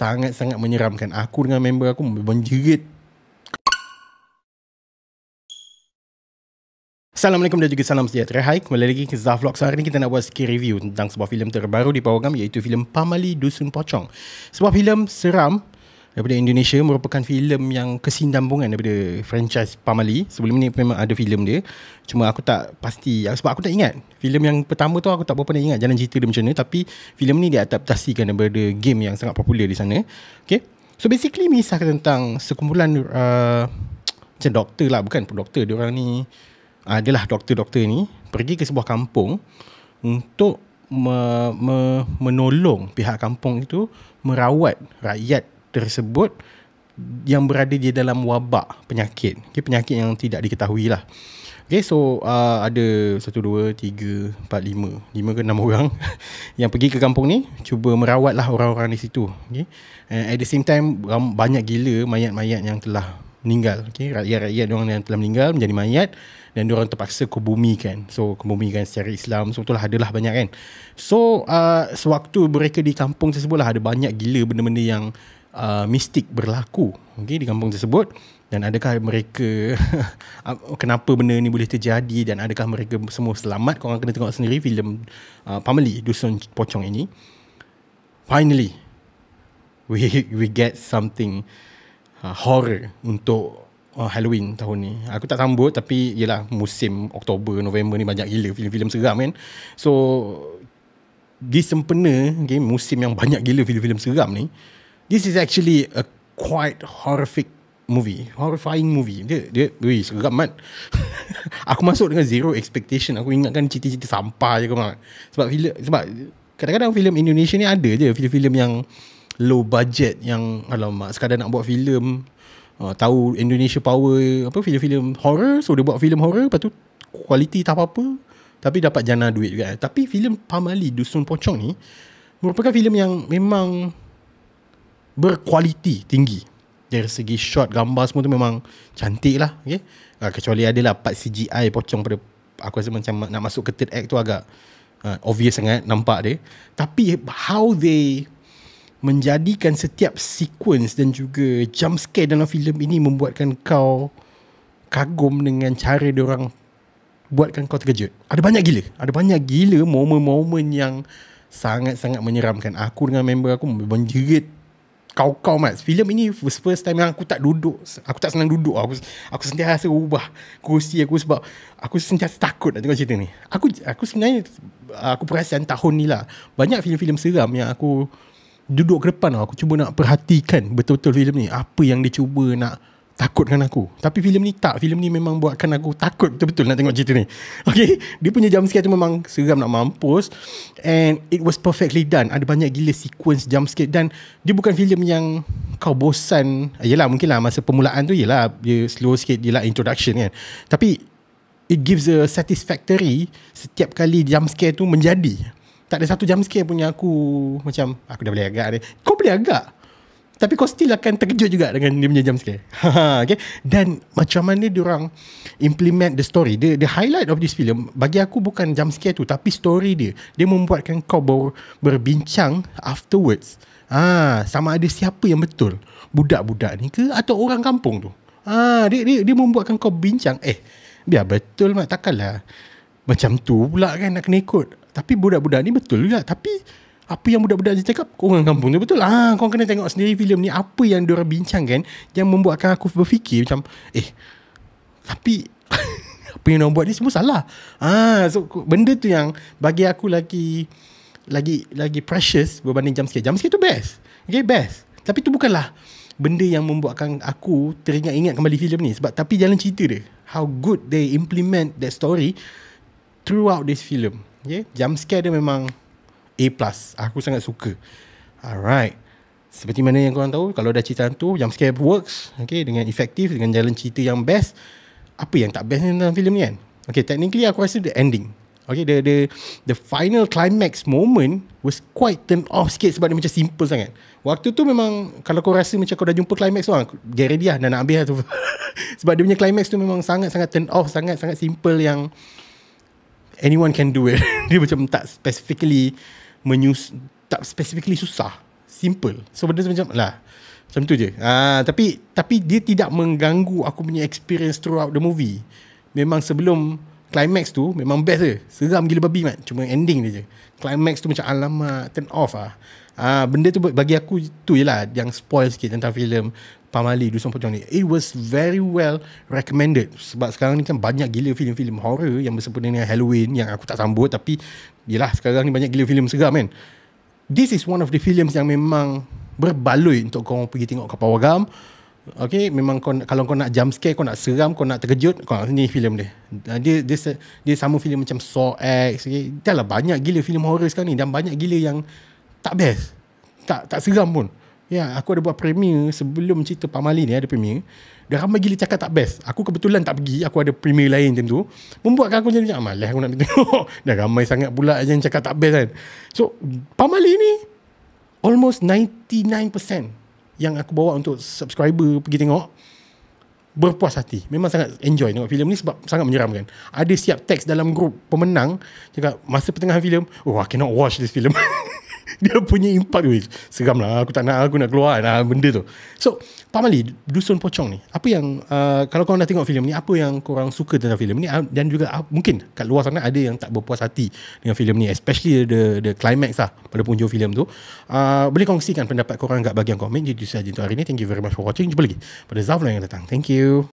sangat-sangat menyeramkan. Aku dengan member aku menjerit. Assalamualaikum dan juga salam sejahtera. Hai, kembali lagi ke Zah Vlog. Sehari ini kita nak buat sikit review tentang sebuah filem terbaru di program iaitu filem Pamali Dusun Pocong. Sebuah filem seram daripada Indonesia merupakan filem yang kesinambungan daripada franchise Pamali. Sebelum ni memang ada filem dia. Cuma aku tak pasti sebab aku tak ingat. Filem yang pertama tu aku tak berapa nak ingat jalan cerita dia macam mana tapi filem ni diadaptasikan daripada game yang sangat popular di sana. Okay. So basically misah tentang sekumpulan uh, macam doktor lah bukan doktor dia orang ni adalah doktor-doktor ni pergi ke sebuah kampung untuk me, me, menolong pihak kampung itu merawat rakyat tersebut yang berada di dalam wabak penyakit. Okay, penyakit yang tidak diketahui lah. Okay, so uh, ada 1, 2, 3, 4, 5, 5 ke 6 orang yang pergi ke kampung ni cuba merawat lah orang-orang di situ. Okay. And at the same time, banyak gila mayat-mayat yang telah meninggal. Okay, rakyat-rakyat yang telah meninggal menjadi mayat dan diorang terpaksa kebumikan so kebumikan secara Islam so betul adalah banyak kan so uh, sewaktu mereka di kampung tersebut lah ada banyak gila benda-benda yang uh, mistik berlaku okay, di kampung tersebut dan adakah mereka kenapa benda ni boleh terjadi dan adakah mereka semua selamat Kau korang kena tengok sendiri filem uh, Family Dusun Pocong ini finally we we get something uh, horror untuk uh, Halloween tahun ni. Aku tak sambut tapi yelah musim Oktober, November ni banyak gila filem-filem seram kan. So di sempena okay, musim yang banyak gila filem-filem seram ni, this is actually a quite horrific movie horrifying movie dia dia wui seram man aku masuk dengan zero expectation aku ingatkan cerita-cerita sampah je kan sebab filem sebab kadang-kadang filem Indonesia ni ada je filem-filem yang low budget yang alamak sekadar nak buat filem uh, tahu Indonesia power apa filem-filem horror so dia buat filem horror lepas tu kualiti tak apa-apa tapi dapat jana duit juga tapi filem Pamali Dusun Pocong ni merupakan filem yang memang berkualiti tinggi dari segi shot gambar semua tu memang cantik lah okay? uh, kecuali ada lah part CGI pocong pada aku rasa macam nak masuk ke third act tu agak uh, obvious sangat nampak dia tapi how they menjadikan setiap sequence dan juga jump scare dalam filem ini membuatkan kau kagum dengan cara dia orang buatkan kau terkejut. Ada banyak gila. Ada banyak gila momen-momen yang sangat-sangat menyeramkan. Aku dengan member aku menjerit kau-kau mat. Filem ini first, first time yang aku tak duduk. Aku tak senang duduk. Aku aku sentiasa ubah kursi aku sebab aku sentiasa takut nak tengok cerita ni. Aku aku sebenarnya aku perasan tahun ni lah. Banyak filem-filem seram yang aku duduk ke depan aku cuba nak perhatikan betul-betul filem ni apa yang dia cuba nak takutkan aku tapi filem ni tak filem ni memang buatkan aku takut betul-betul nak tengok cerita ni Okay, dia punya jump scare tu memang seram nak mampus and it was perfectly done ada banyak gila sequence jump scare dan dia bukan filem yang kau bosan yalah mungkinlah masa permulaan tu yalah dia slow sikit dia introduction kan tapi it gives a satisfactory setiap kali jump scare tu menjadi tak ada satu jam sikit punya aku macam aku dah boleh agak ni. Kau boleh agak. Tapi kau still akan terkejut juga dengan dia punya jam sikit. okay? Dan macam mana dia orang implement the story. The, the highlight of this film bagi aku bukan jam sikit tu tapi story dia. Dia membuatkan kau ber, berbincang afterwards. Ah, ha, sama ada siapa yang betul. Budak-budak ni ke atau orang kampung tu. Ah, ha, dia, dia, dia membuatkan kau bincang. Eh, biar betul mak takkanlah. Macam tu pula kan nak kena ikut. Tapi budak-budak ni betul juga. Tapi apa yang budak-budak ni cakap, oh, orang kampung tu betul. Ah, kau kena tengok sendiri filem ni. Apa yang diorang bincang kan yang membuatkan aku berfikir macam eh tapi apa yang orang buat ni semua salah. Ah, so benda tu yang bagi aku lagi lagi lagi precious berbanding jam sikit. Jam sikit tu best. Okay, best. Tapi tu bukanlah benda yang membuatkan aku teringat-ingat kembali filem ni sebab tapi jalan cerita dia how good they implement that story throughout this film. Okay? Ya, jump scare dia memang A+. Aku sangat suka. Alright. Seperti mana yang korang tahu, kalau dah cerita tu, jump scare works. Okay? Dengan efektif, dengan jalan cerita yang best. Apa yang tak best dalam filem ni kan? Okay, technically aku rasa the ending. Okay, the the the final climax moment was quite turn off sikit sebab dia macam simple sangat. Waktu tu memang kalau kau rasa macam kau dah jumpa climax tu, ah, get ready lah dah nak habis lah tu. sebab dia punya climax tu memang sangat-sangat turn off, sangat-sangat simple yang anyone can do it. dia macam tak specifically menyus tak specifically susah. Simple. So benda macam lah. Macam tu je. Ah, tapi tapi dia tidak mengganggu aku punya experience throughout the movie. Memang sebelum climax tu memang best je. Seram gila babi mat. Cuma ending dia je. Climax tu macam alamak turn off ah. Ah benda tu bagi aku tu je lah yang spoil sikit tentang filem Pamali Dusun Pocong ni. It was very well recommended sebab sekarang ni kan banyak gila filem-filem horror yang bersempena dengan Halloween yang aku tak sambut tapi yalah sekarang ni banyak gila filem seram kan. This is one of the films yang memang berbaloi untuk kau pergi tengok kat Pawagam. Okay, memang kau, kalau kau nak jump scare, kau nak seram, kau nak terkejut, kau nak ni filem dia. Ah, dia, dia. dia, sama filem macam Saw X. Okay. Dah lah banyak gila filem horror sekarang ni dan banyak gila yang tak best. Tak tak seram pun. Ya, yeah, aku ada buat premier sebelum cerita Pak Mali ni ada premier. Dah ramai gila cakap tak best. Aku kebetulan tak pergi, aku ada premier lain time tu. Membuatkan aku jadi macam ah, malas aku nak tengok. Dah ramai sangat pula yang cakap tak best kan. So, Pak Mali ni almost 99% yang aku bawa untuk subscriber pergi tengok berpuas hati memang sangat enjoy tengok filem ni sebab sangat menyeramkan ada siap teks dalam grup pemenang cakap masa pertengahan filem oh I cannot watch this film dia punya impak, weh. Seram lah aku tak nak aku nak keluar lah benda tu. So, Pak Mali, Dusun Pocong ni, apa yang uh, kalau kau dah tengok filem ni, apa yang kau suka tentang filem ni ah, dan juga uh, mungkin kat luar sana ada yang tak berpuas hati dengan filem ni, especially the the climax lah pada punjung filem tu. Uh, boleh kongsikan pendapat kau orang kat bahagian komen. Jadi saja untuk hari ni. Thank you very much for watching. Jumpa lagi pada Zaf yang datang. Thank you.